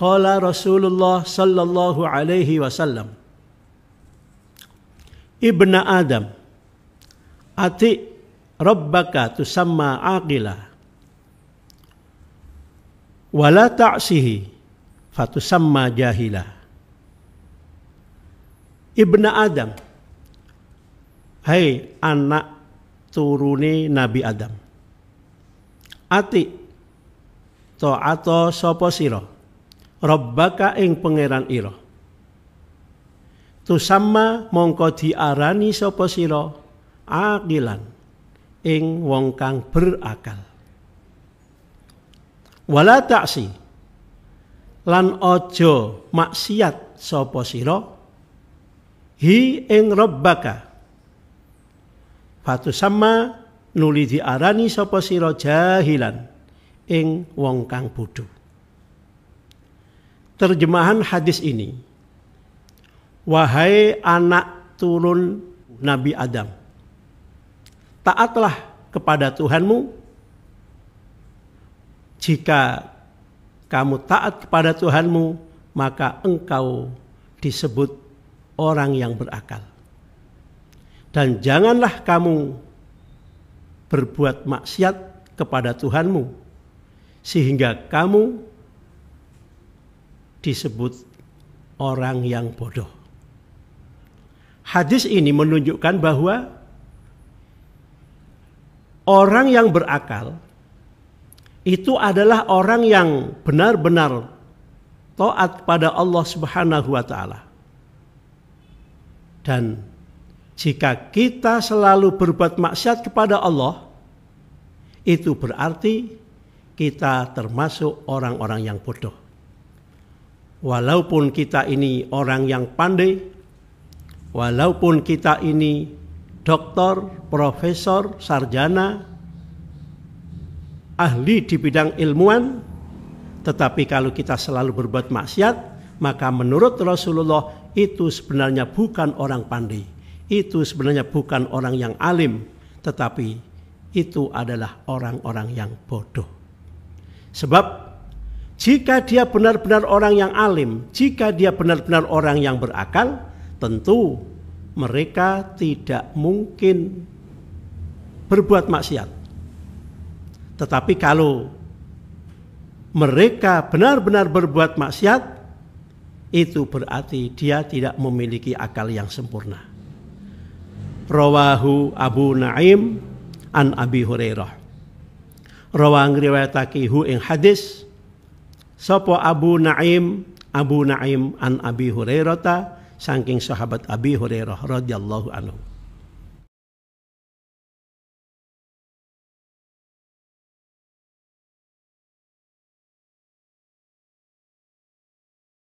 Qala Rasulullah sallallahu alaihi wasallam. Ibna Adam, ati rabbaka tusamma aqila. Wala ta'sihi fatusamma jahila. Ibna Adam, hai anak turuni Nabi Adam. Ati ta'ato sapa sira? rabbaka ing pangeran ira sama mongko diarani sapa sira aqilan ing wong kang berakal wala taksi lan ojo maksiat sapa sira hi ing rabbaka Fatu sama nuli diarani sapa sira jahilan ing wong kang bodoh terjemahan hadis ini. Wahai anak turun Nabi Adam, taatlah kepada Tuhanmu. Jika kamu taat kepada Tuhanmu, maka engkau disebut orang yang berakal. Dan janganlah kamu berbuat maksiat kepada Tuhanmu, sehingga kamu disebut orang yang bodoh. Hadis ini menunjukkan bahwa orang yang berakal itu adalah orang yang benar-benar taat pada Allah Subhanahu wa taala. Dan jika kita selalu berbuat maksiat kepada Allah, itu berarti kita termasuk orang-orang yang bodoh walaupun kita ini orang yang pandai, walaupun kita ini doktor, profesor, sarjana, ahli di bidang ilmuwan, tetapi kalau kita selalu berbuat maksiat, maka menurut Rasulullah itu sebenarnya bukan orang pandai, itu sebenarnya bukan orang yang alim, tetapi itu adalah orang-orang yang bodoh. Sebab jika dia benar-benar orang yang alim, jika dia benar-benar orang yang berakal, tentu mereka tidak mungkin berbuat maksiat. Tetapi kalau mereka benar-benar berbuat maksiat, itu berarti dia tidak memiliki akal yang sempurna. Rawahu Abu Naim an Abi Hurairah. Rawang riwayatakihu ing hadis Sopo Abu Naim, Abu Naim an Abi Hurairah, sangking sahabat Abi Hurairah radhiyallahu anhu.